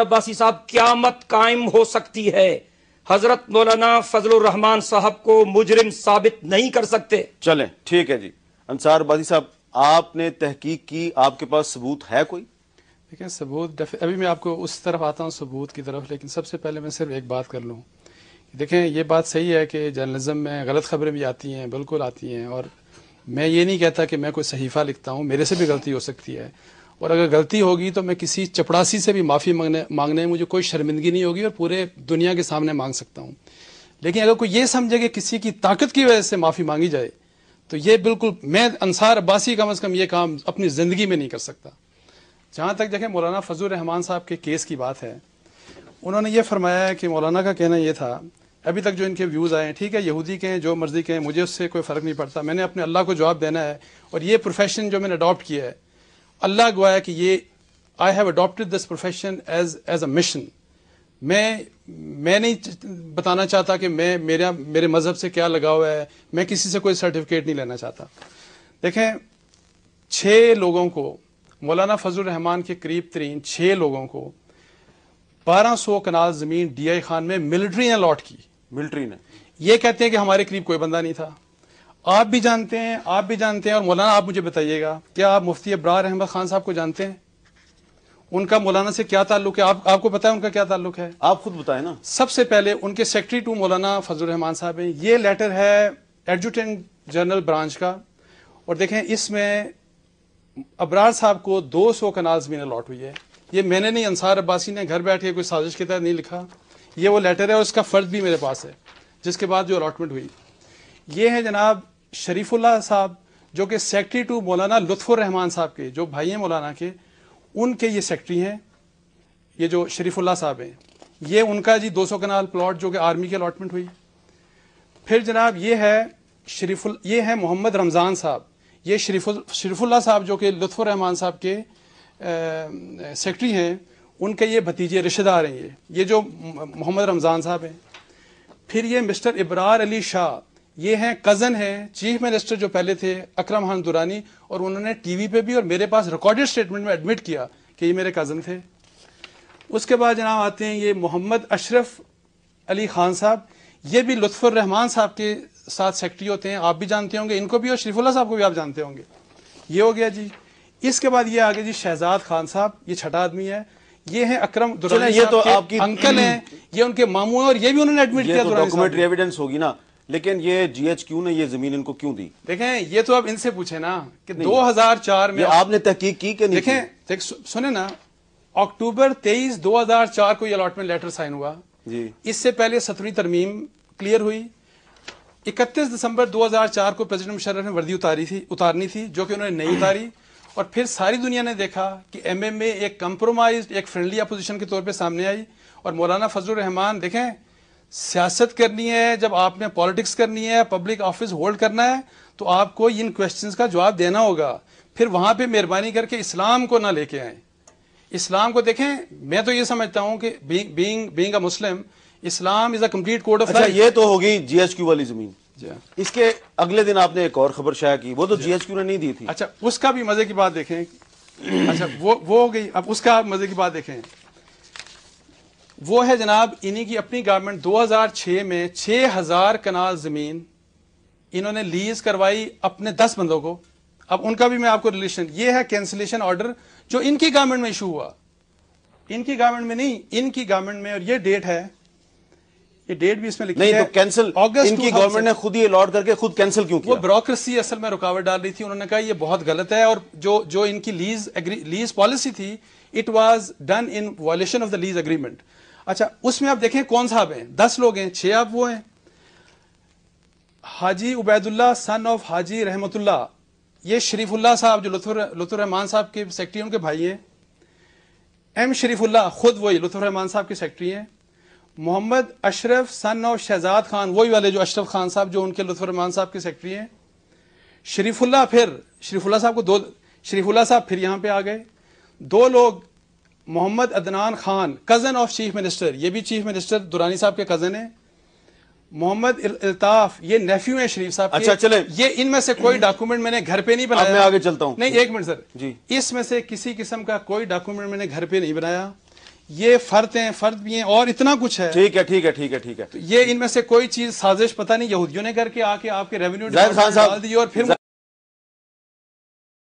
अब्बासी साहब क्यामत कायम हो सकती है हजरत मौलाना फजल रहमान साहब को मुजरिम साबित नहीं कर सकते चले ठीक है जी अंसार अब्बासी साहब आपने तहकीक की आपके पास सबूत है कोई देखिए सबूत अभी मैं आपको उस तरफ आता हूँ सबूत की तरफ लेकिन सबसे पहले मैं सिर्फ एक बात कर लूँ देखें ये बात सही है कि जर्नलिज्म में गलत खबरें भी आती हैं बिल्कुल आती हैं और मैं ये नहीं कहता कि मैं कोई सहीफ़ा लिखता हूँ मेरे से भी गलती हो सकती है और अगर गलती होगी तो मैं किसी चपड़ासी से भी माफ़ी मांगने मांगने में मुझे कोई शर्मिंदगी नहीं होगी और पूरे दुनिया के सामने मांग सकता हूँ लेकिन अगर कोई ये समझे कि किसी की ताकत की वजह से माफ़ी मांगी जाए तो ये बिल्कुल मैं अंसार अब्बासी कम अज़ कम ये काम अपनी ज़िंदगी में नहीं कर सकता जहाँ तक देखें मौलाना फजल रहमान साहब के केस की बात है उन्होंने ये फरमाया कि मौलाना का कहना ये था अभी तक जो इनके व्यूज़ आए हैं ठीक है यहूदी के हैं जो मर्ज़ी के हैं मुझे उससे कोई फ़र्क नहीं पड़ता मैंने अपने अल्लाह को जवाब देना है और ये प्रोफेशन जो मैंने अडॉप्ट किया है अल्लाह गुआया कि ये I have adopted this profession as as a mission मैं मैं नहीं बताना चाहता कि मैं मेरा मेरे मज़हब से क्या लगा हुआ है मैं किसी से कोई सर्टिफिकेट नहीं लेना चाहता देखें छः लोगों को मौलाना फजल रहमान के करीब तरीन छः लोगों को 1200 कनाल ज़मीन आई खान में मिलिट्री ने अलॉट की मिलिट्री ने ये कहते हैं कि हमारे करीब कोई बंदा नहीं था आप भी जानते हैं आप भी जानते हैं और मौलाना आप मुझे बताइएगा क्या आप मुफ्ती अब्रार अहमद खान साहब को जानते हैं उनका मौलाना से क्या ताल्लुक है आप आपको पता है उनका क्या ताल्लुक है आप खुद बताए ना सबसे पहले उनके सेक्रेटरी टू मौलाना फजल रहमान साहब हैं ये लेटर है एडजुटेंट जनरल ब्रांच का और देखें इसमें अब्रार साहब को दो सौ कनाल जमीन अलॉट हुई है ये मैंने नहीं अंसार अब्बासी ने घर बैठ के कोई साजिश के तहत नहीं लिखा ये वो लेटर है और इसका फर्ज भी मेरे पास है जिसके बाद जो अलॉटमेंट हुई ये है जनाब शरीफुल्ला साहब जो कि सेक्रेटरी टू मौलाना रहमान साहब के जो भाई हैं मौलाना के उनके ये सेक्रेटरी हैं ये जो शरीफुल्ला साहब हैं ये उनका जी 200 कनाल प्लॉट जो कि आर्मी की अलाटमेंट हुई फिर जनाब ये है शरीफुल ये है मोहम्मद रमज़ान साहब ये शरीफुल शरीफुल्ला साहब जो कि रहमान साहब के सेक्रेटरी हैं उनके ये भतीजे रिश्तेदार हैं ये ये जो मोहम्मद रमज़ान साहब हैं फिर ये मिस्टर इब्रार अली शाह ये हैं कज़न है चीफ मिनिस्टर जो पहले थे अकरम खान दुरानी और उन्होंने टीवी पे भी और मेरे पास रिकॉर्डेड स्टेटमेंट में एडमिट किया कि ये मेरे कज़न थे उसके बाद जनाब आते हैं ये मोहम्मद अशरफ अली खान साहब ये भी लुत्फर रहमान साहब के साथ सेक्रेटरी होते हैं आप भी जानते होंगे इनको भी और शरीफुल्ला साहब को भी आप जानते होंगे ये हो गया जी इसके बाद ये आ गया जी शहजाद खान साहब ये छठा आदमी है ये हैं अक्रम दुरानी ये तो आपकी अंकल हैं ये उनके मामू हैं और ये भी उन्होंने एडमिट किया डॉक्यूमेंट्री तो एविडेंस होगी ना लेकिन ये जीएचक्यू ने ये जमीन इनको क्यों दी देखें ये तो आप इनसे पूछे ना कि 2004 में आपने तहकीक की कि देखें देख सुने ना अक्टूबर 23 2004 को ये अलॉटमेंट लेटर साइन हुआ जी इससे पहले सत्रहवीं तरमीम क्लियर हुई 31 दिसंबर 2004 को प्रेसिडेंट मुशर्रफ ने वर्दी उतारी थी उतारनी थी जो कि उन्होंने नहीं उतारी और फिर सारी दुनिया ने देखा कि एमएमए एक कंप्रोमाइज एक फ्रेंडली अपोजिशन के तौर पर सामने आई और मौलाना फजल रहमान देखें सियासत करनी है जब आपने पॉलिटिक्स करनी है पब्लिक ऑफिस होल्ड करना है तो आपको इन क्वेश्चंस का जवाब देना होगा फिर वहां पे मेहरबानी करके इस्लाम को ना लेके आए इस्लाम को देखें मैं तो ये समझता हूं कि being being a Muslim Islam is a complete code of ये तो होगी जीएसक्यू वाली जमीन हाँ। इसके अगले दिन आपने एक और खबर शाया की वो तो जीएसक्यू हाँ। ने नहीं दी थी अच्छा उसका भी मजे की बात देखें अच्छा वो वो हो गई अब उसका मजे की बात देखें वो है जनाब इन्हीं की अपनी गवर्नमेंट 2006 में 6000 कनाल ज़मीन इन्होंने लीज करवाई अपने 10 बंदों को अब उनका भी मैं आपको रिलेशन ये है कैंसिलेशन ऑर्डर जो इनकी गवर्नमेंट में इशू हुआ इनकी गवर्नमेंट में नहीं इनकी गवर्नमेंट में और ये डेट है ये डेट भी इसमें लिखी नहीं, तो है तो कैंसिल अगस्त इनकी गवर्नमेंट ने खुद ही अलॉट करके खुद कैंसिल क्यों किया वो ब्रोक्रेसी असल में रुकावट डाल रही थी उन्होंने कहा ये बहुत गलत है और जो जो इनकी लीज लीज पॉलिसी थी it was done in violation of the lease agreement अच्छा उसमें आप देखें कौन साहब हैं दस लोग हैं छह आप वो हैं हाजी उबैदुल्ला सन ऑफ हाजी रहमतुल्ला ये शरीफुल्ला साहब जो लुतुररहमान साहब के सेक्रेटरी उनके भाई हैं एम शरीफुल्ला खुद वही लुतुररहमान साहब के सेक्रेटरी हैं मोहम्मद अशरफ सन ऑफ शहजाद खान वही वाले जो अशरफ खान साहब जो उनके लुतुररहमान साहब के सेक्रेटरी हैं शरीफुल्ला फिर शरीफुल्ला साहब को दो शरीफुल्ला साहब फिर यहां पे आ गए दो लोग Mohammad Adnan Khan cousin of chief minister ये भी चीफ मिनिस्टर दुरानी साहब के कज़न है मोहम्मद अल्ताफ ये नेफ्यू है शरीफ साहब अच्छा चले ये इनमें से कोई डॉक्यूमेंट मैंने घर पे नहीं बनाया मैं आगे चलता हूँ नहीं एक मिनट सर जी इसमें से किसी किस्म का कोई डॉक्यूमेंट मैंने घर पे नहीं बनाया ये फर्द हैं फर्द भी हैं और इतना कुछ है ठीक है ठीक है ठीक है ठीक है तो ये इनमें से कोई चीज साजिश पता नहीं यहूदियों ने करके आके आपके रेवेन्यू डाल दी और फिर